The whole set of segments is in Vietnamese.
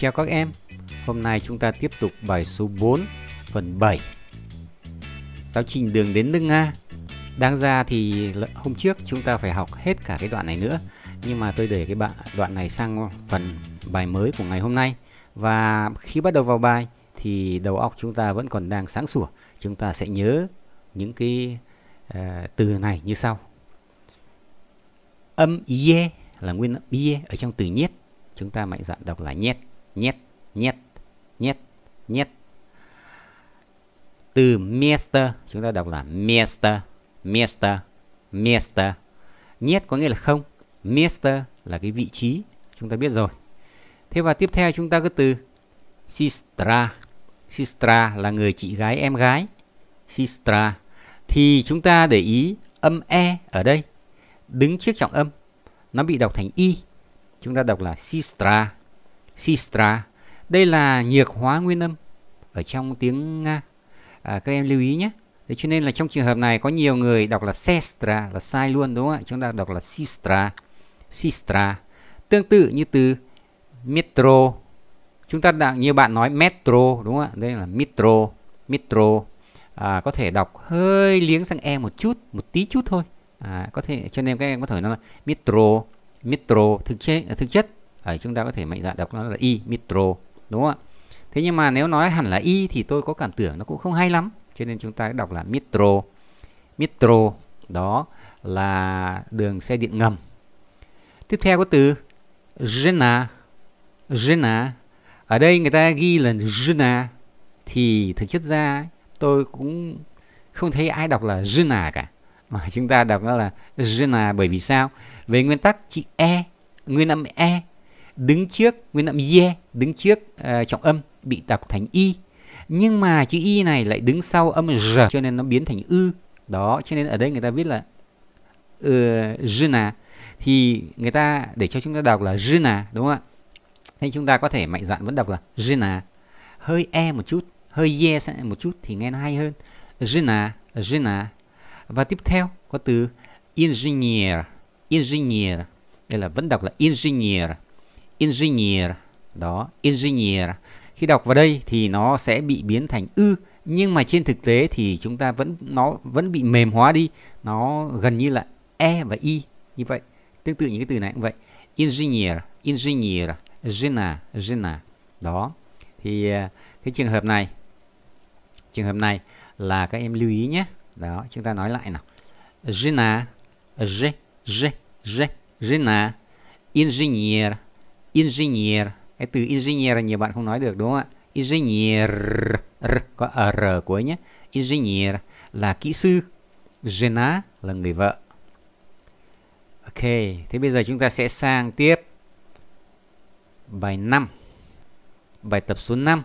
Chào các em, hôm nay chúng ta tiếp tục bài số 4 phần 7 Giáo trình đường đến nước Nga Đáng ra thì hôm trước chúng ta phải học hết cả cái đoạn này nữa Nhưng mà tôi để cái đoạn này sang phần bài mới của ngày hôm nay Và khi bắt đầu vào bài thì đầu óc chúng ta vẫn còn đang sáng sủa Chúng ta sẽ nhớ những cái uh, từ này như sau Âm ye là nguyên âm ye ở trong từ nhiết Chúng ta mạnh dạn đọc là nhét nhét nhét nhét nhét từ miester chúng ta đọc là miester miester miester nhét có nghĩa là không miester là cái vị trí chúng ta biết rồi thế và tiếp theo chúng ta có từ sistra sistra là người chị gái em gái sistra thì chúng ta để ý âm e ở đây đứng trước trọng âm nó bị đọc thành y chúng ta đọc là sistra sistra. Đây là nhiệt hóa nguyên âm ở trong tiếng Nga. À, các em lưu ý nhé. Thế cho nên là trong trường hợp này có nhiều người đọc là sestra là sai luôn đúng không ạ? Chúng ta đọc là sistra, sistra. Tương tự như từ metro. Chúng ta đã như bạn nói metro đúng không ạ? Đây là metro, metro. À, có thể đọc hơi liếng sang e một chút, một tí chút thôi. À, có thể cho nên các em có thể nói là metro, metro thực chất thực chất ấy ờ, chúng ta có thể mạnh dạn đọc nó là y mitro đúng không ạ thế nhưng mà nếu nói hẳn là y thì tôi có cảm tưởng nó cũng không hay lắm cho nên chúng ta đọc là mitro mitro đó là đường xe điện ngầm tiếp theo có từ Jena Jena ở đây người ta ghi là Jena thì thực chất ra tôi cũng không thấy ai đọc là Jena cả mà chúng ta đọc nó là Jena bởi vì sao về nguyên tắc chị e nguyên âm e đứng trước nguyên âm ye đứng trước uh, trọng âm bị đọc thành y nhưng mà chữ y này lại đứng sau âm r cho nên nó biến thành ư đó cho nên ở đây người ta viết là uh, ờ, jna thì người ta để cho chúng ta đọc là jna đúng không ạ nên chúng ta có thể mạnh dạn vẫn đọc là jna hơi e một chút hơi ye một chút thì nghe nó hay hơn jna jna và tiếp theo có từ engineer engineer đây là vẫn đọc là engineer engineer đó engineer khi đọc vào đây thì nó sẽ bị biến thành ư nhưng mà trên thực tế thì chúng ta vẫn nó vẫn bị mềm hóa đi nó gần như là e và y như vậy tương tự những cái từ này cũng vậy engineer engineer Gina Gina đó thì à, cái trường hợp này trường hợp này là các em lưu ý nhé đó chúng ta nói lại nào Gina G G G Gina engineer engineer cái từ engineer nhiều bạn không nói được đúng không ạ engineer có à, r cuối nhé engineer là kỹ sư Jenna là người vợ ok thế bây giờ chúng ta sẽ sang tiếp bài 5 bài tập số 5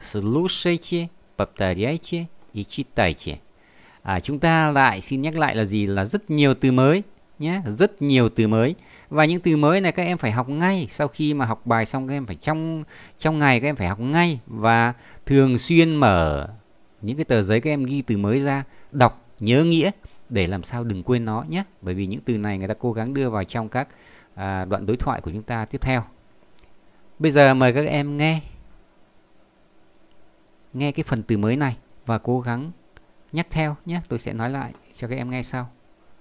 слушайте повторяйте и читайте à, chúng ta lại xin nhắc lại là gì là rất nhiều từ mới nhé rất nhiều từ mới và những từ mới này các em phải học ngay sau khi mà học bài xong các em phải trong trong ngày các em phải học ngay và thường xuyên mở những cái tờ giấy các em ghi từ mới ra đọc nhớ nghĩa để làm sao đừng quên nó nhé bởi vì những từ này người ta cố gắng đưa vào trong các à, đoạn đối thoại của chúng ta tiếp theo bây giờ mời các em nghe nghe cái phần từ mới này và cố gắng nhắc theo nhé tôi sẽ nói lại cho các em nghe sau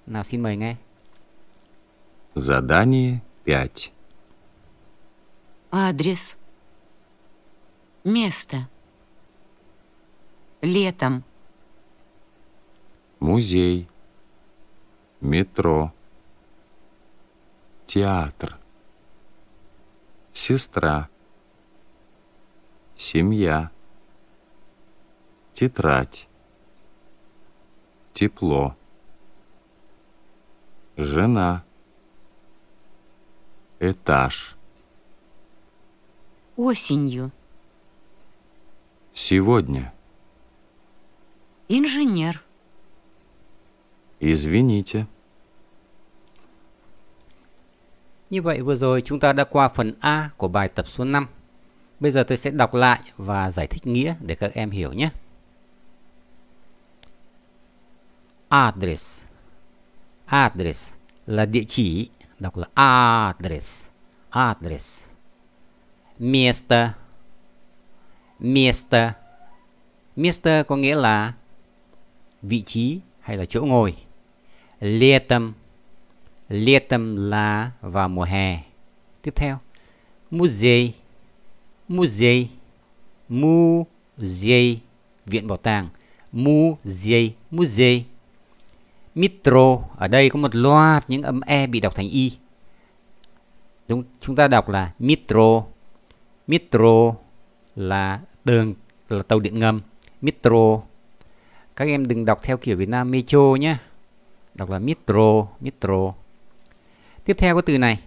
nào xin mời nghe Задание 5. Адрес. Место. Летом. Музей. Метро. Театр. Сестра. Семья. Тетрадь. Тепло. Жена. Этаж. Осенью. Сегодня. Инженер. Извините. Như vậy vừa rồi chúng ta đã qua phần A của bài tập số 5. Bây giờ tôi sẽ đọc lại và giải thích nghĩa để các em hiểu nhé. Address Address là địa chỉ Đọc là address. Address. Место. Место. Место có nghĩa là vị trí hay là chỗ ngồi. Летом. Летом là vào mùa hè. Tiếp theo. Музей. Музей. Музей. Viện bảo tàng. Музей. Музей mitro ở đây có một loạt những âm e bị đọc thành y chúng chúng ta đọc là mitro mitro là đường là tàu điện ngầm mitro các em đừng đọc theo kiểu Việt Nam metro nhé đọc là mitro mitro tiếp theo có từ này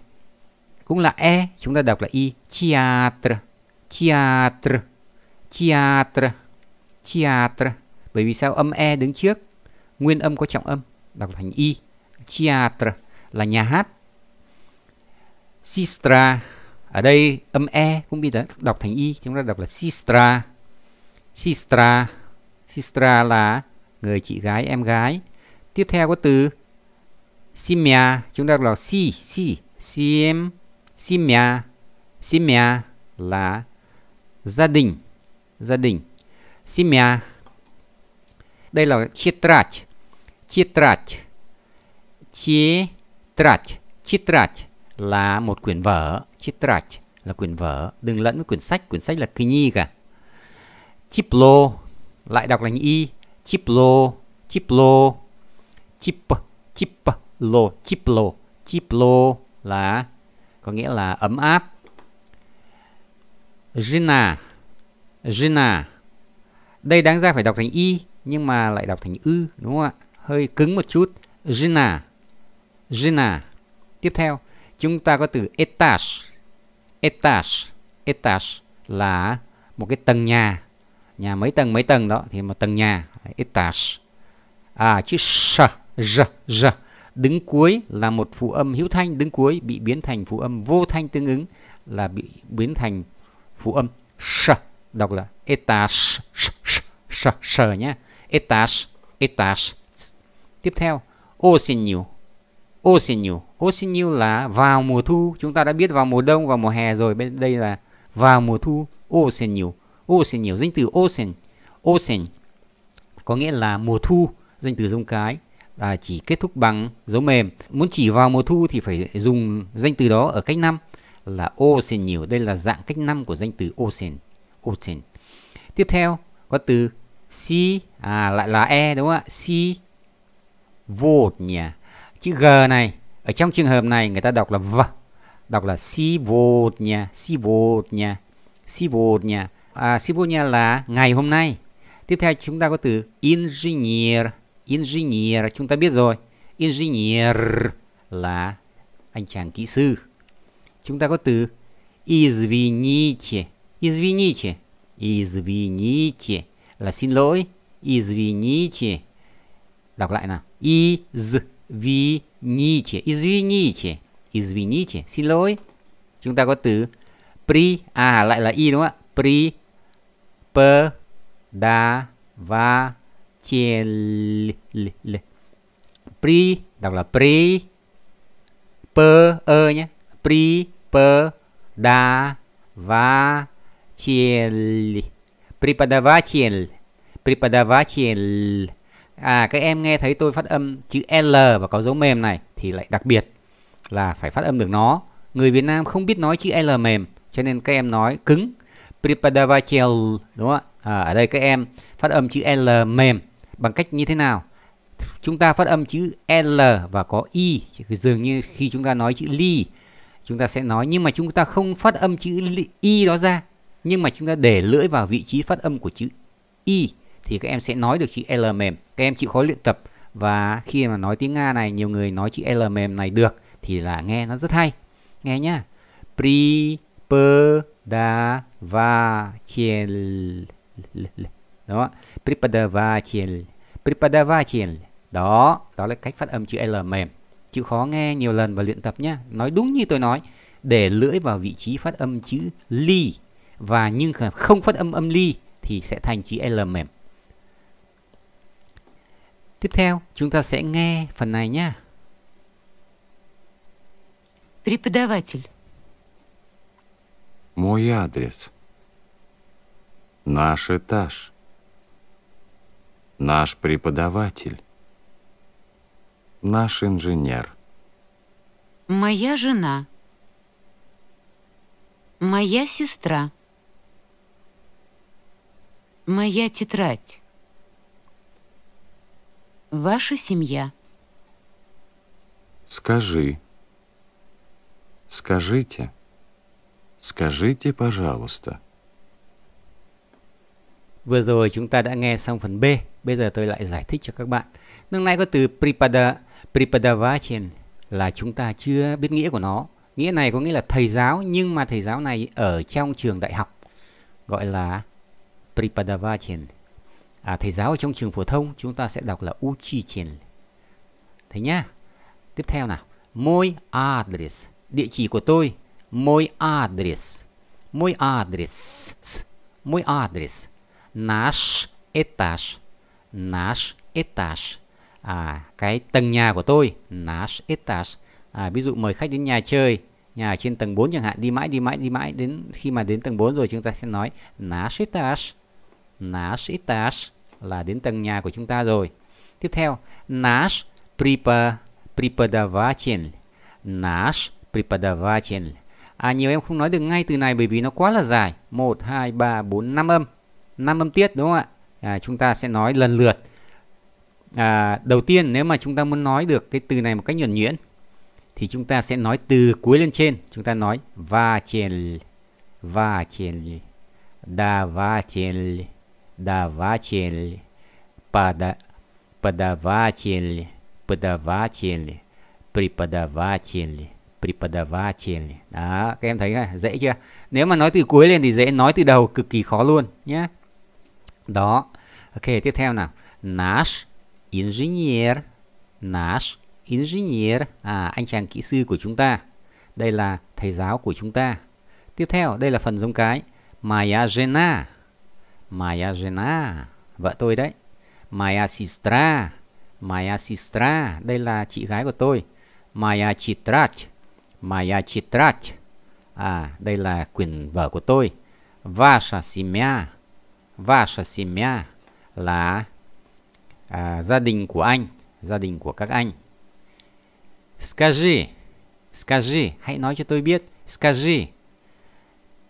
cũng là e chúng ta đọc là y chiatr chiatr chiatr chiatr bởi vì sao âm e đứng trước nguyên âm có trọng âm đọc thành y theatre là nhà hát sistra ở đây âm e cũng bị đọc thành y chúng ta đọc là sistra sistra sistra là người chị gái em gái tiếp theo có từ simia chúng ta đọc là si si sim simia simia là gia đình gia đình simia đây là chitrach chitrach chitrach chitrach là một quyển vở chitrach là quyển vở Đừng lẫn với quyển sách Quyển sách là kniga cả Chiplo Lại đọc là y Chiplo Chiplo Chip Chiplo Chiplo Chiplo là có nghĩa là ấm áp Jina Jina Đây đáng ra phải đọc thành y nhưng mà lại đọc thành ư đúng không ạ? hơi cứng một chút Gina Gina Tiếp theo chúng ta có từ etage Etage Etage là một cái tầng nhà Nhà mấy tầng mấy tầng đó Thì một tầng nhà Etage À chữ sh, r, r. Đứng cuối là một phụ âm hữu thanh Đứng cuối bị biến thành phụ âm vô thanh tương ứng Là bị biến thành phụ âm sh, Đọc là etage sh, sh, sh, sh nhé Etage Etage Tiếp theo, Osinyu. Osinyu. Osinyu là vào mùa thu. Chúng ta đã biết vào mùa đông và mùa hè rồi. Bên đây là vào mùa thu. Osinyu. Osinyu. Danh từ osen osen có nghĩa là mùa thu. Danh từ giống cái là chỉ kết thúc bằng dấu mềm. Muốn chỉ vào mùa thu thì phải dùng danh từ đó ở cách năm là Osinyu. Đây là dạng cách năm của danh từ osen osen Tiếp theo có từ si à lại là e đúng không ạ? Si vột nhỉ chữ g này ở trong trường hợp này người ta đọc là v đọc là si vột nhỉ si vột nhỉ si vột nhỉ à, si vột nhỉ là ngày hôm nay tiếp theo chúng ta có từ engineer engineer chúng ta biết rồi engineer là anh chàng kỹ sư chúng ta có từ извините извините извините là xin lỗi извините đọc lại nào Извините. Извините. Извините. Xin lỗi. Chúng ta có từ pri à lại là y đúng không ạ? Pri per da va chel pri đọc là pri per ơ nhé. Pri per da va chel преподаватель преподаватель à các em nghe thấy tôi phát âm chữ L và có dấu mềm này thì lại đặc biệt là phải phát âm được nó. Người Việt Nam không biết nói chữ L mềm cho nên các em nói cứng. Pripadavachel đúng không ạ? À, ở đây các em phát âm chữ L mềm bằng cách như thế nào? Chúng ta phát âm chữ L và có I dường như khi chúng ta nói chữ ly chúng ta sẽ nói nhưng mà chúng ta không phát âm chữ I đó ra nhưng mà chúng ta để lưỡi vào vị trí phát âm của chữ I thì các em sẽ nói được chữ L mềm các em chịu khó luyện tập và khi mà nói tiếng Nga này nhiều người nói chữ L mềm này được thì là nghe nó rất hay nghe nhá pri pơ da va chiel đó pripadavachiel pripadavachiel đó đó là cách phát âm chữ L mềm chịu khó nghe nhiều lần và luyện tập nhá. nói đúng như tôi nói để lưỡi vào vị trí phát âm chữ ly và nhưng không phát âm âm ly thì sẽ thành chữ L mềm Tiếp theo, chúng ta sẽ nghe phần này nhé. Преподаватель. Мой адрес. Наш этаж. Наш преподаватель. Наш инженер. Моя жена. Моя сестра. Моя тетрадь. Ваша семья. Скажи. Скажите. Скажите, пожалуйста. Vừa rồi chúng ta đã nghe xong phần B. Bây giờ tôi lại giải thích cho các bạn. Nước này có từ Pripada, Pripadavachin là chúng ta chưa biết nghĩa của nó. Nghĩa này có nghĩa là thầy giáo nhưng mà thầy giáo này ở trong trường đại học gọi là Pripadavachin à, thầy giáo ở trong trường phổ thông chúng ta sẽ đọc là Uchichin thế nhá tiếp theo nào môi address địa chỉ của tôi môi address môi address môi address nash etage nash etage à cái tầng nhà của tôi nash etage à, ví dụ mời khách đến nhà chơi nhà trên tầng 4 chẳng hạn đi mãi đi mãi đi mãi đến khi mà đến tầng 4 rồi chúng ta sẽ nói nash etage Nashitash là đến tầng nhà của chúng ta rồi. Tiếp theo, nas Pripa Pripadavachin. Nash Pripadavachin. À, nhiều em không nói được ngay từ này bởi vì nó quá là dài. 1, 2, 3, 4, 5 âm. 5 âm tiết đúng không ạ? À, chúng ta sẽ nói lần lượt. À, đầu tiên nếu mà chúng ta muốn nói được cái từ này một cách nhuần nhuyễn thì chúng ta sẽ nói từ cuối lên trên. Chúng ta nói va chen va chen da va chen подаватель, пода, подаватель, подаватель, преподаватель преподаватель đó các em thấy này, dễ chưa nếu mà nói từ cuối lên thì dễ nói từ đầu cực kỳ khó luôn nhé đó ok tiếp theo nào наш инженер наш инженер à anh chàng kỹ sư của chúng ta đây là thầy giáo của chúng ta tiếp theo đây là phần giống cái моя жена Maya Jena, vợ tôi đấy. Maya Sistra, Maya Sistra, đây là chị gái của tôi. Maya Chitrach, Maya Chitrach, à, đây là quyền vợ của tôi. Ваша семья, ваша семья là à, gia đình của anh, gia đình của các anh. Скажи, скажи, hãy nói cho tôi biết. Скажи,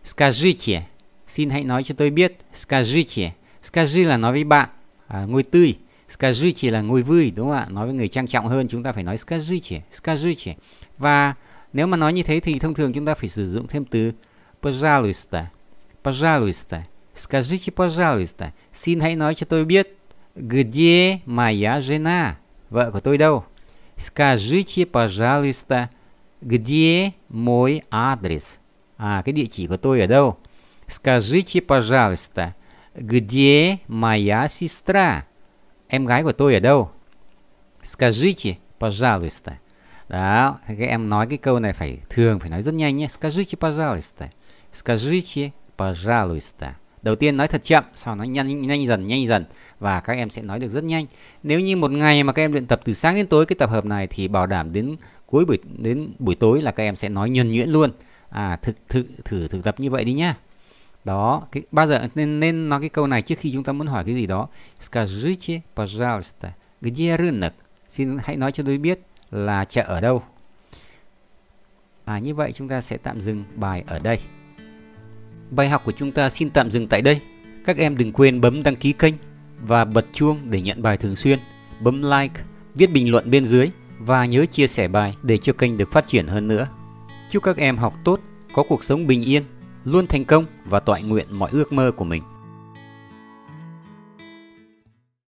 скажите, Xin hãy nói cho tôi biết. Скажите. Скажи là nói với bạn. À, ngồi tươi. Скажите là ngồi vui đúng không ạ? Nói với người trang trọng hơn chúng ta phải nói скажите. Скажите. Và nếu mà nói như thế thì thông thường chúng ta phải sử dụng thêm từ пожалуйста. Пожалуйста. Скажите, пожалуйста. Xin hãy nói cho tôi biết. Где моя жена? Vợ của tôi đâu? Скажите, пожалуйста, где мой адрес? À, cái địa chỉ của tôi ở đâu? Скажите, пожалуйста, где моя сестра? Em gái của tôi ở đâu? Скажите, пожалуйста. Đó, các em nói cái câu này phải thường phải nói rất nhanh nhé. Скажите, пожалуйста. Скажите, пожалуйста. Đầu tiên nói thật chậm, sau nó nhanh nhanh dần nhanh dần và các em sẽ nói được rất nhanh. Nếu như một ngày mà các em luyện tập từ sáng đến tối cái tập hợp này thì bảo đảm đến cuối buổi đến buổi tối là các em sẽ nói nhuần nhuyễn luôn. À thực thực thử thực tập như vậy đi nhá đó cái, bao giờ nên nên nói cái câu này trước khi chúng ta muốn hỏi cái gì đó скажите пожалуйста где рынок xin hãy nói cho tôi biết là chợ ở đâu à như vậy chúng ta sẽ tạm dừng bài ở đây bài học của chúng ta xin tạm dừng tại đây các em đừng quên bấm đăng ký kênh và bật chuông để nhận bài thường xuyên bấm like viết bình luận bên dưới và nhớ chia sẻ bài để cho kênh được phát triển hơn nữa chúc các em học tốt có cuộc sống bình yên luôn thành công và toại nguyện mọi ước mơ của mình.